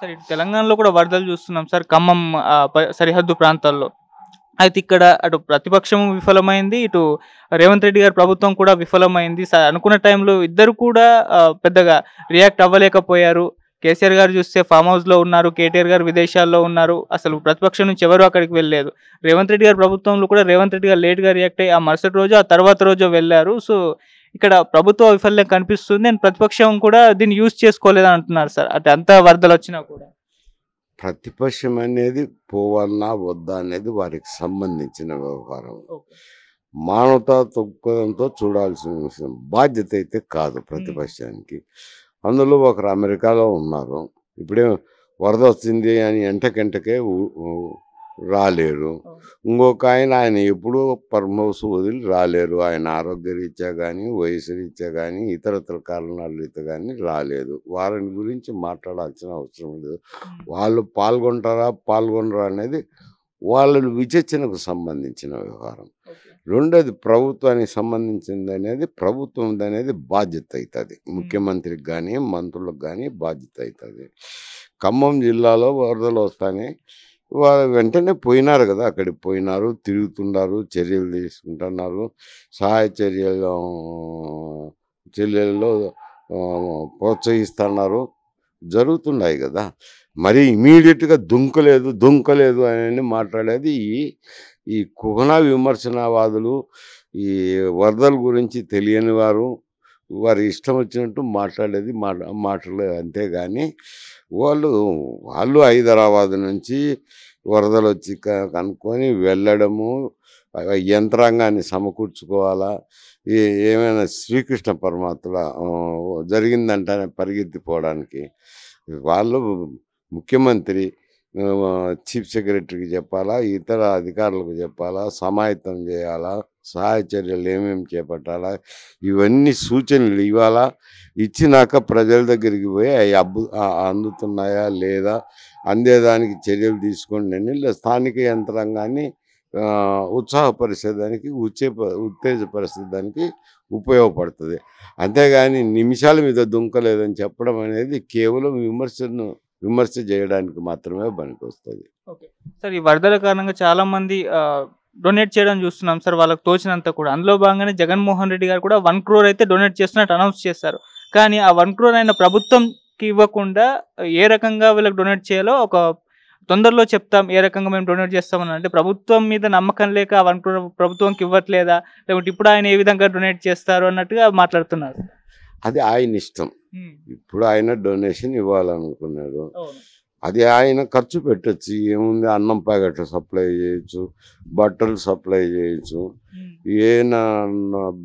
Sir ఇటు తెలంగాణలో కూడా వరదలు చూస్తున్నాం సార్ ఖమ్మం సరిహద్దు ప్రాంతాల్లో అయితే ఇక్కడ అటు ప్రతిపక్షం విఫలమైంది ఇటు రేవంత్ రెడ్డి గారి ప్రభుత్వం కూడా విఫలమైంది అనుకున్న టైంలో ఇద్దరు కూడా పెద్దగా రియాక్ట్ అవ్వలేకపోయారు కేసీఆర్ గారు చూస్తే ఫామ్ హౌస్లో ఉన్నారు కేటీఆర్ గారు విదేశాల్లో ఉన్నారు అసలు ప్రతిపక్షం నుంచి ఎవరు అక్కడికి వెళ్ళలేదు రేవంత్ రెడ్డి గారి ప్రభుత్వంలో కూడా రేవంత్ రెడ్డి గారు లేట్గా రియాక్ట్ అయ్యి ఆ మరుసటి రోజు ఆ తర్వాత రోజు వెళ్ళారు సో ఇక్కడ ప్రభుత్వ వైఫల్యం కనిపిస్తుంది అండ్ ప్రతిపక్షం కూడా దీన్ని యూజ్ చేసుకోలేదని అంటున్నారు సార్ అటు అంత వరదలు వచ్చినా కూడా ప్రతిపక్షం అనేది పోవాలన్నా వద్దా అనేది వారికి సంబంధించిన వ్యవహారం మానవతా తొక్కుదంతో చూడాల్సిన బాధ్యత అయితే కాదు ప్రతిపక్షానికి అందులో ఒకరు అమెరికాలో ఉన్నారు ఇప్పుడే వరద వచ్చింది అని ఎంటకెంటకే రాలేరు ఇంకొక ఆయన ఆయన ఎప్పుడూ పరమహంస వదిలి రాలేరు ఆయన ఆరోగ్య రీత్యా కానీ వయసు రీత్యా కానీ ఇతరతర కారణాల రీత్యా కానీ రాలేదు వారిని గురించి మాట్లాడాల్సిన అవసరం లేదు వాళ్ళు పాల్గొంటారా పాల్గొనరా అనేది వాళ్ళ విచక్షణకు సంబంధించిన వ్యవహారం రెండోది ప్రభుత్వానికి సంబంధించింది అనేది ప్రభుత్వం అనేది బాధ్యత అవుతుంది ముఖ్యమంత్రికి కానీ మంత్రులకు కానీ బాధ్యత అవుతుంది ఖమ్మం జిల్లాలో వరదలు వస్తాయి వారు వెంటనే పోయినారు కదా అక్కడికి పోయినారు తిరుగుతున్నారు చర్యలు తీసుకుంటున్నారు సహాయ చర్యలు చర్యల్లో ప్రోత్సహిస్తున్నారు జరుగుతున్నాయి కదా మరి ఇమీడియట్గా దుంకలేదు దుంకలేదు అని మాట్లాడేది ఈ కుహనా విమర్శనవాదులు ఈ వరదల గురించి తెలియని వారు వారి ఇష్టం వచ్చినట్టు మాట్లాడేది మాట మాటలు అంతేగాని వాళ్ళు వాళ్ళు హైదరాబాద్ నుంచి వరదలు వచ్చి కనుక్కొని వెళ్ళడము యంత్రాంగాన్ని సమకూర్చుకోవాలా ఏమైనా శ్రీకృష్ణ పరమాత్మ జరిగిందంటే పరిగెత్తిపోవడానికి వాళ్ళు ముఖ్యమంత్రి చీఫ్ సెక్రటరీకి చెప్పాలా ఇతర అధికారులకు చెప్పాలా సమాయత్తం చేయాలా సహాయ చర్యలు ఏమేమి చేపట్టాలా ఇవన్నీ సూచనలు ఇవ్వాలా ఇచ్చినాక ప్రజల దగ్గరికి పోయి అవి అబ్బు అందుతున్నాయా లేదా అందేదానికి చర్యలు తీసుకోండి అని స్థానిక యంత్రాంగాన్ని ఉత్సాహపరిచేదానికి ఉచ్చే ఉత్తేజపరిచేదానికి ఉపయోగపడుతుంది అంతేగాని నిమిషాల మీద దుంకలేదని చెప్పడం అనేది కేవలం విమర్శను విమర్శ చేయడానికి మాత్రమే వస్తుంది ఓకే సార్ ఈ వరదల కారణంగా చాలామంది డొనేట్ చేయడం చూస్తున్నాం సార్ వాళ్ళకి తోచినంత కూడా అందులో భాగంగానే జగన్మోహన్ రెడ్డి గారు కూడా వన్ క్రోర్ అయితే డొనేట్ చేస్తున్నట్టు అనౌన్స్ చేశారు కానీ ఆ వన్ క్రోర్ అయిన ప్రభుత్వంకి ఇవ్వకుండా ఏ రకంగా వీళ్ళకి డొనేట్ చేయాలో ఒక తొందరలో చెప్తాం ఏ రకంగా మేము డొనేట్ చేస్తామని అంటే ప్రభుత్వం మీద నమ్మకం లేక ఆ వన్ క్రోర్ ప్రభుత్వంకి ఇవ్వట్లేదా లేకుంటే ఇప్పుడు ఆయన ఏ విధంగా డొనేట్ చేస్తారు అన్నట్టుగా మాట్లాడుతున్నారు అది ఆయన ఇష్టం ఇప్పుడు ఆయన డొనేషన్ ఇవ్వాలనుకున్నారు అది ఆయన ఖర్చు పెట్టచ్చు ఏముంది అన్నం ప్యాకెట్లు సప్లై చేయొచ్చు బట్టలు సప్లై చేయొచ్చు hmm. ఏ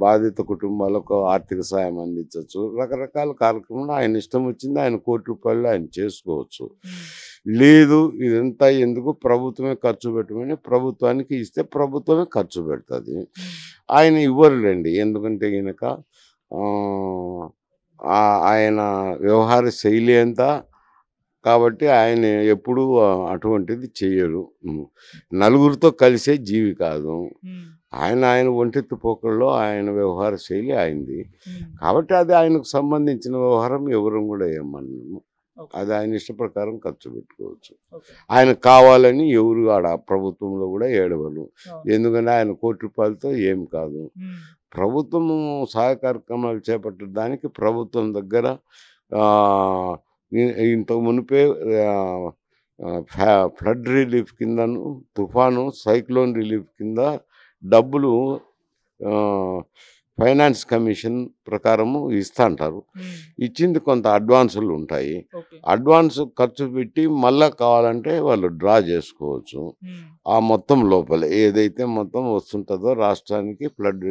బాధిత కుటుంబాలకు ఆర్థిక సాయం అందించవచ్చు రకరకాల కార్యక్రమాలు ఆయన ఇష్టం వచ్చింది ఆయన కోటి రూపాయలు ఆయన చేసుకోవచ్చు hmm. లేదు ఇదంతా ఎందుకు ప్రభుత్వమే ఖర్చు పెట్టమని ప్రభుత్వానికి ఇస్తే ప్రభుత్వమే ఖర్చు పెడుతుంది hmm. ఆయన ఇవ్వరులేండి ఎందుకంటే కనుక ఆయన వ్యవహార శైలి అంతా కాబట్టి ఆయన ఎప్పుడూ అటువంటిది చేయరు నలుగురితో కలిసే జీవి కాదు ఆయన ఆయన ఒంటెత్తు పోకల్లో ఆయన వ్యవహార శైలి ఆయనది కాబట్టి అది ఆయనకు సంబంధించిన వ్యవహారం ఎవరు కూడా ఏమన్నాము అది ఆయన ఇష్ట ప్రకారం ఖర్చు పెట్టుకోవచ్చు ఆయన కావాలని ఎవరు ఆడ ప్రభుత్వంలో కూడా ఏడవరు ఎందుకంటే ఆయన కోటి రూపాయలతో ఏం కాదు ప్రభుత్వము సహాయ కార్యక్రమాలు చేపట్టడానికి ప్రభుత్వం దగ్గర ఇంతకు మునిపే ఫ్లడ్ రిలీఫ్ కిందను తుఫాను సైక్లోన్ రిలీఫ్ కింద డబ్బులు ఫైనాన్స్ కమిషన్ ప్రకారము ఇస్తా అంటారు ఇచ్చింది కొంత అడ్వాన్సులు ఉంటాయి అడ్వాన్స్ ఖర్చు పెట్టి మళ్ళా కావాలంటే వాళ్ళు డ్రా చేసుకోవచ్చు ఆ మొత్తం లోపల ఏదైతే మొత్తం వస్తుంటుందో రాష్ట్రానికి ఫ్లడ్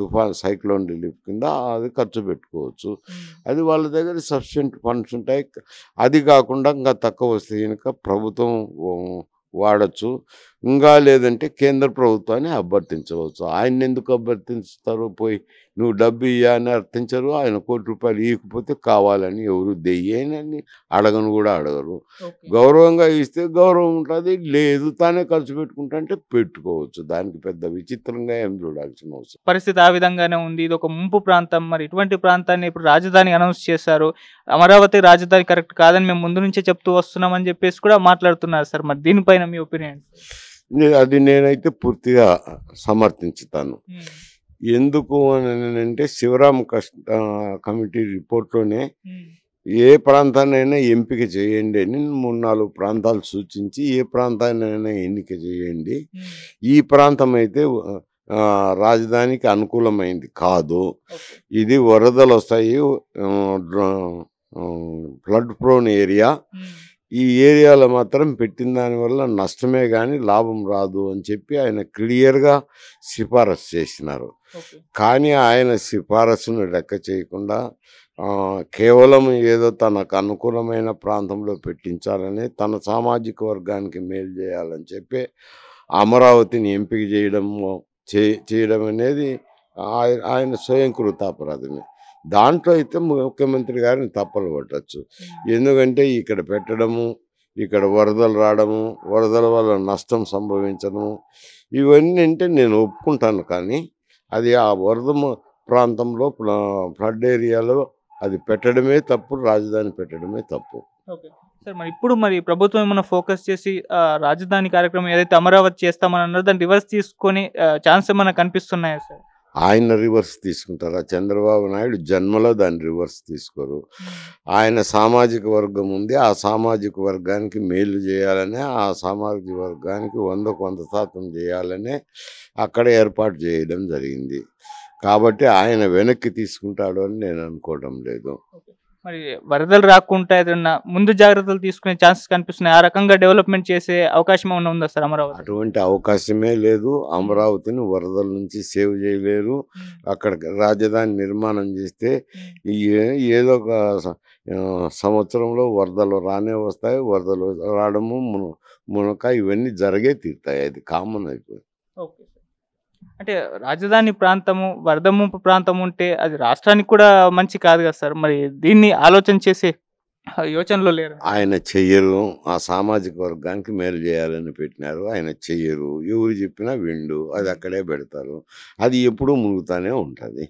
తుఫాన్ సైక్లోన్ రిలీఫ్ కింద అది ఖర్చు పెట్టుకోవచ్చు అది వాళ్ళ దగ్గర సఫిషియంట్ ఫండ్స్ ఉంటాయి అది కాకుండా ఇంకా తక్కువ వస్తే కనుక ప్రభుత్వం వాడచ్చు ఇంకా లేదంటే కేంద్ర ప్రభుత్వాన్ని అభ్యర్థించవచ్చు ఆయన ఎందుకు అభ్యర్థిస్తారు పోయి నువ్వు డబ్బు అని అర్థించరు ఆయన కోటి రూపాయలు ఇవ్వకపోతే కావాలని ఎవరు దెయ్యేనని అడగను కూడా అడగరు గౌరవంగా ఇస్తే గౌరవం ఉంటుంది లేదు తానే ఖర్చు పెట్టుకుంటా అంటే పెట్టుకోవచ్చు దానికి పెద్ద విచిత్రంగా ఏం చూడాల్సిన అవసరం పరిస్థితి ఆ విధంగానే ఉంది ఇది ఒక ముంపు ప్రాంతం మరి ఇటువంటి ప్రాంతాన్ని ఇప్పుడు రాజధాని అనౌన్స్ చేశారు అమరావతి రాజధాని కరెక్ట్ కాదని మేము ముందు నుంచే చెప్తూ వస్తున్నామని చెప్పేసి కూడా మాట్లాడుతున్నారు సార్ మరి దీనిపైన అంతేనా మీ ఒపీనియన్స్ అది నేనైతే పూర్తిగా సమర్థించుతాను hmm. ఎందుకు అని అంటే శివరామ కష్ట కమిటీ రిపోర్ట్లోనే hmm. ఏ ప్రాంతాన్నైనా ఎంపిక చేయండి అని మూడు నాలుగు ప్రాంతాలు సూచించి ఏ ప్రాంతాన్నైనా ఎన్నిక చేయండి hmm. ఈ ప్రాంతం అయితే రాజధానికి అనుకూలమైంది కాదు ఇది వరదలు వస్తాయి ఫ్లడ్ ప్రోన్ ఏరియా ఈ ఏరియాలో మాత్రం పెట్టిన దానివల్ల నష్టమే కానీ లాభం రాదు అని చెప్పి ఆయన క్లియర్గా సిఫారసు చేసినారు కానీ ఆయన సిఫారసును లెక్క చేయకుండా కేవలం ఏదో తనకు అనుకూలమైన ప్రాంతంలో పెట్టించాలని తన సామాజిక వర్గానికి మేలు చేయాలని చెప్పి అమరావతిని ఎంపిక చేయడము చేయడం అనేది ఆయన స్వయం కృతాపరాధమే దాంట్లో అయితే ముఖ్యమంత్రి గారిని తప్పలు పట్టచ్చు ఎందుకంటే ఇక్కడ పెట్టడము ఇక్కడ వరదలు రావడము వరదల వల్ల నష్టం సంభవించడము ఇవన్నీ అంటే నేను ఒప్పుకుంటాను కానీ అది ఆ వరద ప్రాంతంలో ఫ్లడ్ ఏరియాలో అది పెట్టడమే తప్పు రాజధాని పెట్టడమే తప్పు సార్ మరి ఇప్పుడు మరి ప్రభుత్వం ఏమైనా ఫోకస్ చేసి రాజధాని కార్యక్రమం ఏదైతే అమరావతి చేస్తామని అన్నారు దాన్ని రివర్స్ తీసుకొని ఛాన్స్ ఏమైనా కనిపిస్తున్నాయా సార్ ఆయన రివర్స్ తీసుకుంటారు ఆ చంద్రబాబు నాయుడు జన్మలో దాన్ని రివర్స్ తీసుకోరు hmm. ఆయన సామాజిక వర్గం ఉంది ఆ సామాజిక వర్గానికి మేలు చేయాలనే ఆ సామాజిక వర్గానికి వంద కొంత శాతం చేయాలనే అక్కడ ఏర్పాటు చేయడం జరిగింది కాబట్టి ఆయన వెనక్కి తీసుకుంటాడు అని నేను అనుకోవడం లేదు మరి వరదలు రాకుండా ఏదైనా ముందు జాగ్రత్తలు తీసుకునే ఛాన్సెస్ కనిపిస్తున్నాయి ఆ రకంగా డెవలప్మెంట్ చేసే అవకాశం ఏమైనా ఉందా సార్ అమరావతి అటువంటి అవకాశమే లేదు అమరావతిని వరదల నుంచి సేవ్ చేయలేరు అక్కడ రాజధాని నిర్మాణం చేస్తే ఏదో ఒక సంవత్సరంలో వరదలు రానే వస్తాయి వరదలు రావడము మునక ఇవన్నీ జరిగే తీరుతాయి అది కామన్ అయిపోయింది ఓకే అంటే రాజధాని ప్రాంతము వర్ధము ప్రాంతం ఉంటే అది రాష్ట్రానికి కూడా మంచి కాదు కదా సార్ మరి దీన్ని ఆలోచన చేసే యోచనలో లేరు ఆయన చెయ్యరు ఆ సామాజిక వర్గానికి మేలు చేయాలని పెట్టినారు ఆయన చెయ్యరు ఎవరు చెప్పినా విండు అది అక్కడే పెడతారు అది ఎప్పుడూ మునుగుతానే ఉంటుంది